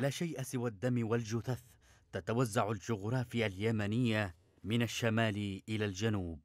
لا شيء سوى الدم والجثث تتوزع الجغرافيا اليمنية من الشمال إلى الجنوب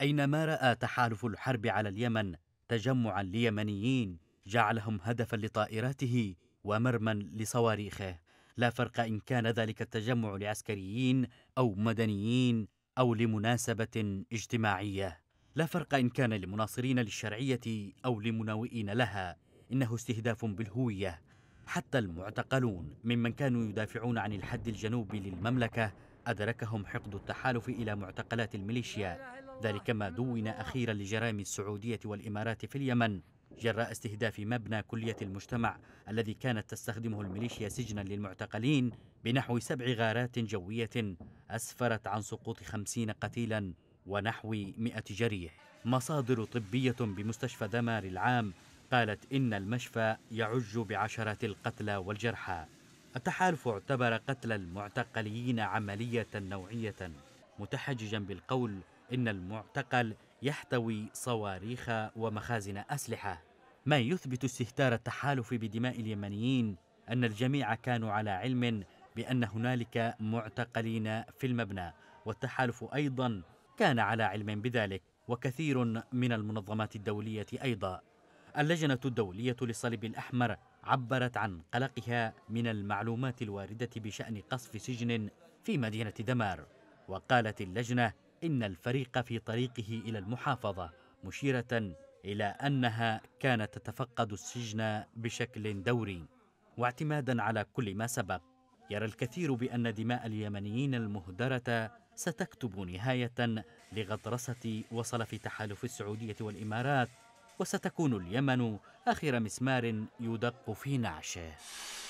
أينما رأى تحالف الحرب على اليمن تجمعا ليمنيين جعلهم هدفا لطائراته ومرما لصواريخه لا فرق إن كان ذلك التجمع لعسكريين أو مدنيين أو لمناسبة اجتماعية لا فرق إن كان لمناصرين للشرعية أو لمناوئين لها إنه استهداف بالهوية حتى المعتقلون ممن كانوا يدافعون عن الحد الجنوبي للمملكة أدركهم حقد التحالف إلى معتقلات الميليشيا ذلك ما دون أخيرا لجرائم السعودية والإمارات في اليمن جراء استهداف مبنى كلية المجتمع الذي كانت تستخدمه الميليشيا سجنا للمعتقلين بنحو سبع غارات جوية أسفرت عن سقوط خمسين قتيلا ونحو مئة جريح مصادر طبية بمستشفى دمار العام قالت إن المشفى يعج بعشرات القتلى والجرحى التحالف اعتبر قتل المعتقلين عملية نوعية متحججا بالقول إن المعتقل يحتوي صواريخ ومخازن أسلحة ما يثبت استهتار التحالف بدماء اليمنيين أن الجميع كانوا على علم بأن هنالك معتقلين في المبنى والتحالف أيضا كان على علم بذلك وكثير من المنظمات الدولية أيضا اللجنة الدولية للصليب الأحمر عبرت عن قلقها من المعلومات الواردة بشأن قصف سجن في مدينة دمار وقالت اللجنة إن الفريق في طريقه إلى المحافظة مشيرة إلى أنها كانت تتفقد السجن بشكل دوري واعتمادا على كل ما سبق يرى الكثير بأن دماء اليمنيين المهدرة ستكتب نهاية لغطرسة وصل في تحالف السعودية والإمارات وستكون اليمن آخر مسمار يدق في نعشه